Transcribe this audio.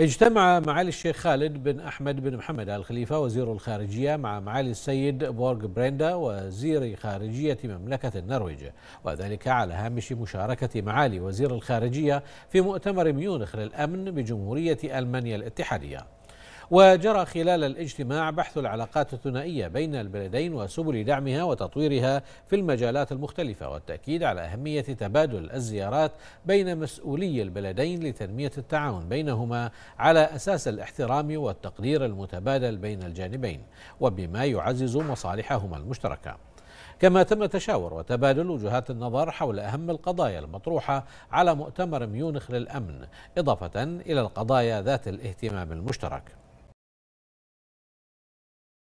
اجتمع معالي الشيخ خالد بن أحمد بن محمد آل خليفة وزير الخارجية مع معالي السيد بورغ بريندا وزير خارجية مملكة النرويج وذلك على هامش مشاركة معالي وزير الخارجية في مؤتمر ميونخ للأمن بجمهورية ألمانيا الاتحادية وجرى خلال الاجتماع بحث العلاقات الثنائية بين البلدين وسبل دعمها وتطويرها في المجالات المختلفة والتأكيد على أهمية تبادل الزيارات بين مسؤولي البلدين لتنمية التعاون بينهما على أساس الاحترام والتقدير المتبادل بين الجانبين وبما يعزز مصالحهما المشتركة كما تم تشاور وتبادل وجهات النظر حول أهم القضايا المطروحة على مؤتمر ميونخ للأمن إضافة إلى القضايا ذات الاهتمام المشترك